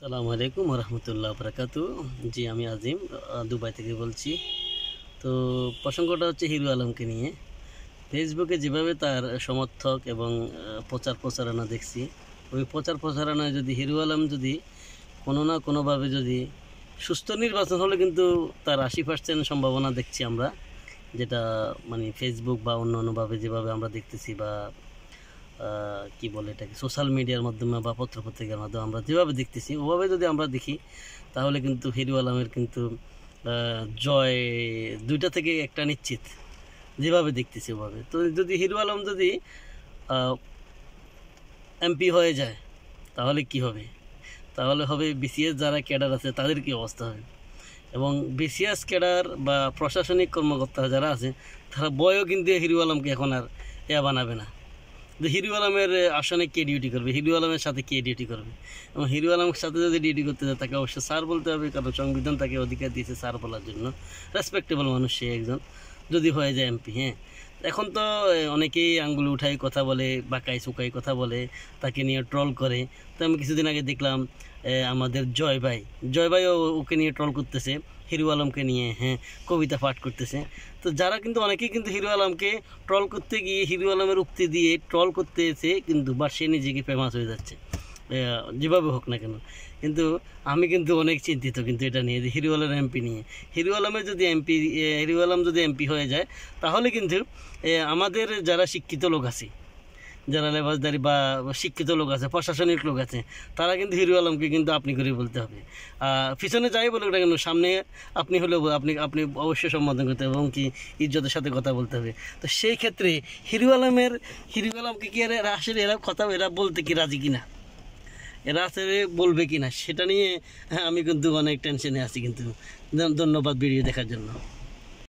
সালাম আলাইকুম রহমতুল্লাহ বরাকাতু জি আমি আজিম দুবাই থেকে বলছি তো প্রসঙ্গটা হচ্ছে হিরু আলমকে নিয়ে ফেসবুকে যেভাবে তার সমর্থক এবং প্রচার প্রচারণা দেখছি ওই প্রচার প্রচারণায় যদি হিরু আলম যদি কোনো না কোনোভাবে যদি সুস্থ নির্বাচন হলে কিন্তু তার আশি পার্সেন্ট সম্ভাবনা দেখছি আমরা যেটা মানে ফেসবুক বা অন্য অন্যভাবে যেভাবে আমরা দেখতেছি বা কি বলে এটাকে সোশ্যাল মিডিয়ার মাধ্যমে বা পত্রপত্রিকার মাধ্যমে আমরা যেভাবে দেখতেছি ওভাবে যদি আমরা দেখি তাহলে কিন্তু হিরু আলমের কিন্তু জয় দুইটা থেকে একটা নিশ্চিত যেভাবে দেখতেছি ওভাবে তো যদি হিরু আলম যদি এমপি হয়ে যায় তাহলে কি হবে তাহলে হবে বিসিএস যারা ক্যাডার আছে তাদের কি অবস্থা হবে এবং বিসিএস ক্যাডার বা প্রশাসনিক কর্মকর্তা যারা আছে তারা বয়ও কিন্তু হিরু আলমকে এখন আর এ বানাবে না যে হিরু আলমের আসনে কে ডিউটি করবে হিরু আলমের সাথে কে ডিউটি করবে এবং হিরু আলমের সাথে যদি ডিউটি করতে যায় তাকে অবশ্যই স্যার বলতে হবে কারণ সংবিধান তাকে অধিকার দিয়েছে স্যার বলার জন্য রেসপেক্টেবল মানুষ সে একজন যদি হয়ে যায় এমপি হ্যাঁ এখন তো অনেকেই আঙ্গুল উঠাই কথা বলে বাঁকাই চুকাই কথা বলে তাকে নিয়ে ট্রল করে তো আমি কিছুদিন আগে দেখলাম আমাদের জয় ভাই জয় ভাইও ওকে নিয়ে ট্রল করতেছে হিরু আলমকে নিয়ে হ্যাঁ কবিতা পাঠ করতেছে তো যারা কিন্তু অনেকেই কিন্তু হিরু আলমকে ট্রল করতে গিয়ে হিরু আলমের উক্তি দিয়ে ট্রল করতেছে কিন্তু বা সে নিজেকে ফেমাস হয়ে যাচ্ছে যেভাবে হোক না কেন কিন্তু আমি কিন্তু অনেক চিন্তিত কিন্তু এটা নিয়ে যে হিরু আলম এমপি নিয়ে হিরু আলমের যদি এমপি হিরু আলম যদি এমপি হয়ে যায় তাহলে কিন্তু আমাদের যারা শিক্ষিত লোক আছে যারা লেবাসদারি বা শিক্ষিত লোক আছে প্রশাসনিক লোক আছে তারা কিন্তু হিরু আলমকে কিন্তু আপনি করে বলতে হবে পিছনে যাই বলুক না কেন সামনে আপনি হলেও আপনি আপনি অবশ্যই সম্বোধন করতে হবে এবং কি ইজ্জতের সাথে কথা বলতে হবে তো সেই ক্ষেত্রে হিরু আলমের হিরু আলমকে কি আসলে এরা কথা এরা বলতে কি রাজি কিনা রাতে বলবে কি না সেটা নিয়ে আমি কিন্তু অনেক টেনশনে আছি কিন্তু ধন্যবাদ ভিডিও দেখার জন্য